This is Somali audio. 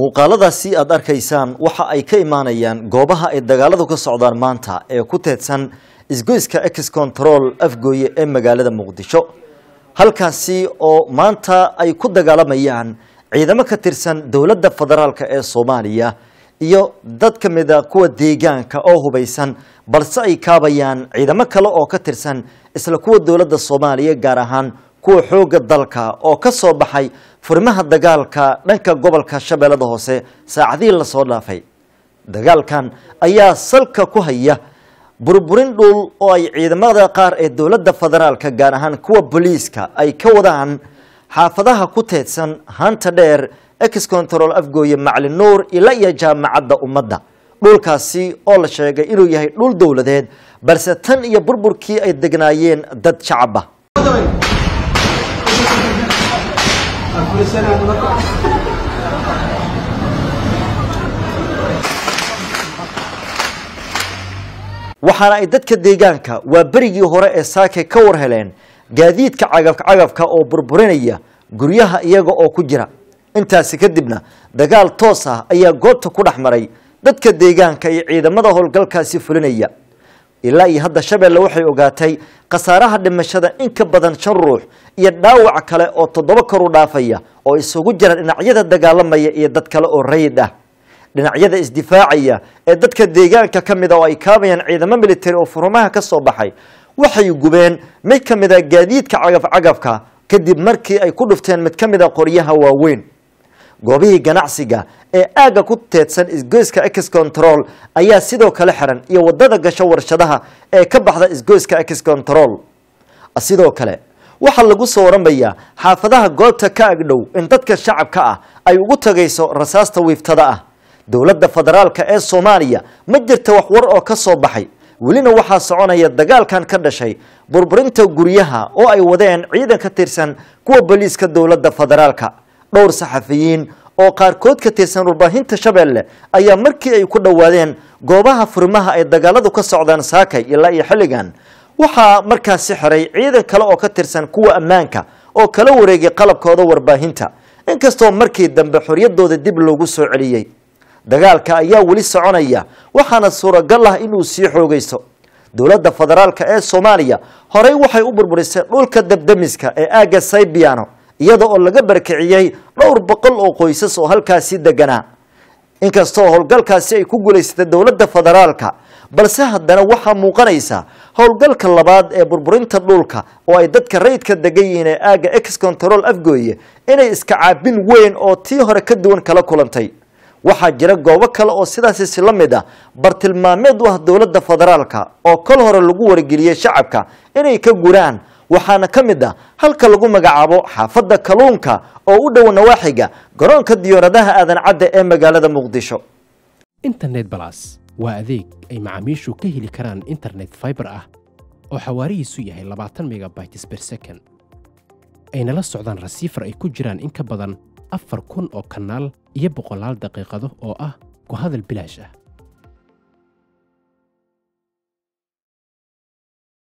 muuqaaladaasi aada arkaysaan waxa ay ka imaanayaan goobaha ay dagaaladu ka socdaan maanta ee ku teedsan isgoyska ex control afgooye ee magaalada muqdisho halkaasi oo maanta ay ku dagaalamayaan ciidamo ka tirsan dowladda federaalk ee soomaaliya iyo dad ka mid a kuwa deegaanka oo hubaysan balse ay kaabayaan ciidamo kale oo ka tirsan isla kuwa dowladda soomaaliya gaar ahaan kuwa xoogga dalka oo ka soo baxay furmaha dagaalka dhanka gobolka shabeellada hoose saacadihii lasoo dhaafay dagaalkan ayaa salka ku haya burburin dhul oo ay ciidamada qaar ee dowladda federaalka gaar ahaan kuwa booliiska ay ka wadaan xaafadaha ku teedsan hanta dheer ex control afgooye maclin nuur ila iyo jaamacadda ummadda dhulkaasi oo la sheegay inuu yahay dhul dowladeed balse tan iyo burburkii ay degnaayeen dad shacaba waxaana ay dadka deegaanka waa berigii hore ee saake ka war heleen gaadiidka cagafcagafka oo burburinaya guryaha iyaga oo ku jira intaasi kadibna dagaal toos ah ayaa goobta ku dhex maray dadka deegaanka iyo ciidamada howlgalkaasi fulinaya ilaa iyo hadda shabeelle waxay ogaatay khasaaraha dhimashada in ka badan shan ruux iyo dhaawac kale oo toddoba karu dhaafaya oo isugu jira dhinacyada dagaalamaya iyo dad kale oo rayid ah dhinacyada isdifaacaya ee dadka deegaanka ka mida ah oo ay kaabayaan ciidamo military oo furumaha ka soo baxay waxay gubeen mid ka mid a ah gaadiidka cagaf cagafka kadib markii ay ku dhufteen mid ka mid a ah qoryaha waaweyn goobihii ganacsiga ee aagga ku teedsan isgoyska ex control ayaa sidoo kale xiran iyo wadada gasho warshadaha ee ka baxda isgoyska ex control sidoo kale waxaa lagu soo waramayaa xaafadaha goobta ka agdhow in dadka shacabka ah ay ugu tagayso rasaasta wiiftada ah dowladda federaalka ee soomaaliya ma jirta wax war oo ka soo baxay welina waxaa soconaya dagaalkan ka dhashay burburinta guryaha oo ay wadeen ciidan ka tirsan kuwa boliiska dowladda federaalka dhowr saxafiyiin oo qaarkood ka tirsan warbaahinta shabeelle ayaa markii ay ku dhowaadeen goobaha furmaha ay dagaaladu ka socdaan saakay ilaa iyo xilligan waxaa markaasi xiray ciidan kale oo ka tirsan kuwa ammaanka oo kala wareegay qalabkooda warbaahinta inkastoo markii dambe xoriyadooda dib loogu soo celiyey dagaalka ayaa weli soconaya waxaana suuragal ah inuu sii xoogayso dowladda federaalka ee soomaaliya horey waxay u burburisay dhulka dabdamiska ee aagga saybiano iyada oo laga barkiciyey dhowr boqol oo qoysas oo halkaasi deganaa inkastoo howlgalkaasi ay ku guulaysata dowladda federaalka balse haddana waxaa muuqanaysa howlgalka labaad ee burburinta dhulka oo ay dadka rayidka degan yihiin ee aagga ex control afgooye inay iska caabin weyn oo tii hore ka duwan kala kulantay waxaa jira goobo kale oo sidaasiisi la mid a ah bartilmaameed u ah dowladda federaalka oo kol hore lagu wargeliyey shacabka inay ka guraan waxaana ka mid ah halka lagu magacaabo xaafadda kaluunka oo u dhow nawaaxiga garoonka diyaaradaha aadan cadda ee magaalada muqdisho internet balas waa adeeg ay macaamiishu ka heli karaan internet fiber ah oo xawaarihiisu yahay labaatan megabytes ber second ayna la socdaan rasiifar ay ku jiraan in ka badan afar kun oo kanaal iyo boqolaal daqiiqado oo ah ku hadal bilaash ah